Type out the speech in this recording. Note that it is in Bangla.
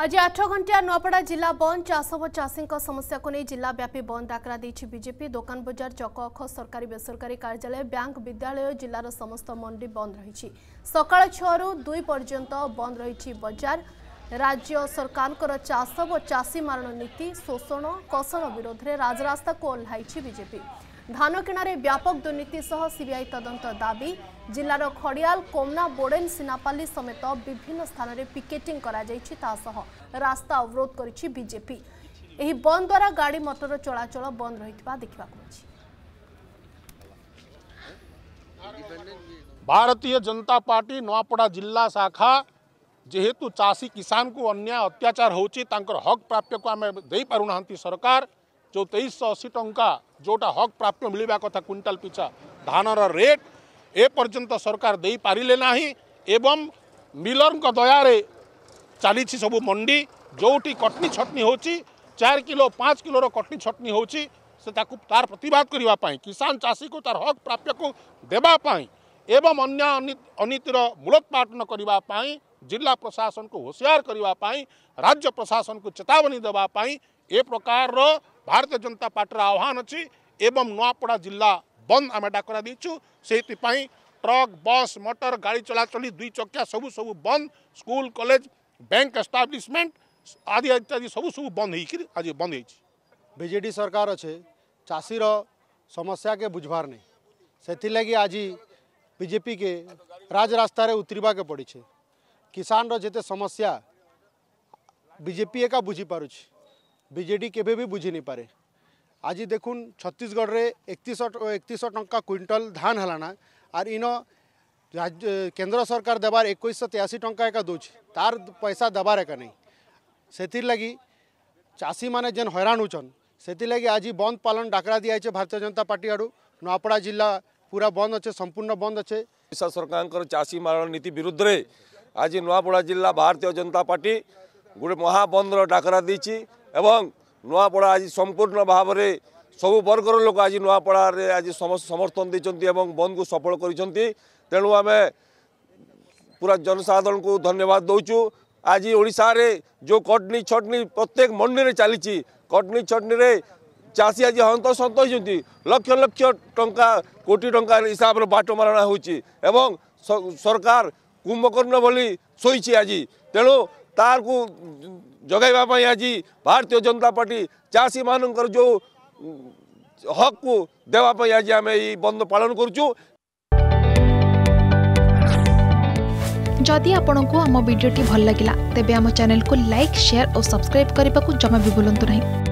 আজ আঠ ঘণ্টিয়া নয়াপড়া জেলা বন্ধ চাষব চাষী সমস্যাকে নিয়ে জেলাব্যাপী বন্ধ ডাকরা দিয়েছে বিজেপি দোকান বজার চকখ সরকারি বেসরকারি কার্যালয় ব্যাঙ্ক বিদ্যালয় জেলার সমস্ত মন্ডি বন্ধ রয়েছে সকাল ছু দুই পর্যন্ত বন্ধ রয়েছে বজার রাজ্য সরকারঙ্কর চাষ ও চাষী মারণ নীতি শোষণ কষণ বিরোধে রাজরাস্তাকে ওহ্লাইছে বিজেপি ধান কিণার ব্যাপক দুর্নীতি সহ সিবিআই তদন্ত দাবি জেলার খড়িয়াল কোমনা বোডেন সিনাপাল্লি সমেত বিভিন্ন স্থানের পিকেটিং করা তাসহ রাস্তা অবরোধ করেছে বিজেপি এই বন্ধ দ্বারা গাড়ি মটর চলাচল বন্ধ রয়েছে দেখা भारतीय जनता पार्टी नुआपड़ा जिला शाखा जेहेतु चाषी किसान को अन्याय अत्याचार होकर हक प्राप्य को आम दे पारना सरकार जो तेईस अशी टाँचा जोटा हक प्राप्य मिले कथा क्विंटाल पिछा धानर रेट ए पर्यंत सरकार दे पारे ना एवं मिलर दया चली सब मंडी जोटी कटनी छटनी हो चार किलो पाँच किलोर कटनी छटनी होतीबाद करने किसान चाषी को तार हक प्राप्य को देवाई एवं अन्य अनीतिर मूलोत्पाटन करने जिला प्रशासन को होशियार करने राज्य प्रशासन को चेतावनी देवाई ए प्रकार ଭାରତୀୟ ଜନତା ପାର୍ଟିର ଆହ୍ୱାନ ଅଛି ଏବଂ ନୂଆପଡ଼ା ଜିଲ୍ଲା ବନ୍ଦ ଆମେ ଡାକରା ଦେଇଛୁ ସେଇଥିପାଇଁ ଟ୍ରକ୍ ବସ୍ ମଟର ଗାଡ଼ି ଚଳାଚଳି ଦୁଇ ଚକିଆ ସବୁ ସବୁ ବନ୍ଦ ସ୍କୁଲ କଲେଜ ବ୍ୟାଙ୍କ ଏଷ୍ଟାବ୍ଲିଶମେଣ୍ଟ ଆଦି ଇତ୍ୟାଦି ସବୁ ସବୁ ବନ୍ଦ ହେଇକିରି ଆଜି ବନ୍ଦ ହେଇଛି ବିଜେଡ଼ି ସରକାର ଅଛେ ଚାଷୀର ସମସ୍ୟାକେ ବୁଝବାର୍ ନାହିଁ ସେଥିଲାଗି ଆଜି ବିଜେପିକେ ରାଜରାସ୍ତାରେ ଉତରିବାକେ ପଡ଼ିଛେ କିଷାନର ଯେତେ ସମସ୍ୟା ବିଜେପି ଏକା ବୁଝିପାରୁଛି ବିଜେଡ଼ି କେବେ ବି ବୁଝି ନେଇପାରେ ଆଜି ଦେଖୁନ୍ ଛତିଶଗଡ଼ରେ ଏକତିଶ ଏକତିଶ ଟଙ୍କା କ୍ୱିଣ୍ଟାଲ ଧାନ ହେଲାନା ଆର୍ ଇନ କେନ୍ଦ୍ର ସରକାର ଦେବାର ଏକୋଇଶହ ତେୟାଅଶୀ ଟଙ୍କା ଏକା ଦେଉଛି ତାର ପଇସା ଦେବାର ଏକା ନାହିଁ ସେଥିର୍ଲାଗି ଚାଷୀମାନେ ଯେନ୍ ହଇରାଣ ହଉଛନ୍ ସେଥିଲାଗି ଆଜି ବନ୍ଦ ପାଳନ ଡାକରା ଦିଆହେଇଛେ ଭାରତୀୟ ଜନତା ପାର୍ଟି ଆଡ଼ୁ ନୂଆପଡ଼ା ଜିଲ୍ଲା ପୁରା ବନ୍ଦ ଅଛେ ସମ୍ପୂର୍ଣ୍ଣ ବନ୍ଦ ଅଛେ ଓଡ଼ିଶା ସରକାରଙ୍କର ଚାଷୀମାନଙ୍କ ନୀତି ବିରୁଦ୍ଧରେ ଆଜି ନୂଆପଡ଼ା ଜିଲ୍ଲା ଭାରତୀୟ ଜନତା ପାର୍ଟି ଗୋଟେ ମହାବନ୍ଦର ଡାକରା ଦେଇଛି ଏବଂ ନୂଆପଡ଼ା ଆଜି ସମ୍ପୂର୍ଣ୍ଣ ଭାବରେ ସବୁ ବର୍ଗର ଲୋକ ଆଜି ନୂଆପଡ଼ାରେ ଆଜି ସମସ୍ତେ ସମର୍ଥନ ଦେଇଛନ୍ତି ଏବଂ ବନ୍ଦକୁ ସଫଳ କରିଛନ୍ତି ତେଣୁ ଆମେ ପୁରା ଜନସାଧାରଣଙ୍କୁ ଧନ୍ୟବାଦ ଦେଉଛୁ ଆଜି ଓଡ଼ିଶାରେ ଯେଉଁ କଟନି ଛଟନି ପ୍ରତ୍ୟେକ ମଣ୍ଡିରେ ଚାଲିଛି କଟନି ଛଟନିରେ ଚାଷୀ ଆଜି ହନ୍ତ ସନ୍ତ ହେଇଛନ୍ତି ଲକ୍ଷ ଲକ୍ଷ ଟଙ୍କା କୋଟି ଟଙ୍କାର ହିସାବରେ ବାଟ ମାରଣା ହେଉଛି ଏବଂ ସରକାର କୁମ୍ଭକର୍ଣ୍ଣ ବୋଲି ଶୋଇଛି ଆଜି ତେଣୁ तार को जगैवाप आज भारतीय जनता पार्टी चाषी मान जो हक को देवाप आज आम बंद पालन करदी आपंक आम भिडी भल लगा तेब चेल को लाइक सेयार और सब्सक्राइब करने को जमा भी बुलां नहीं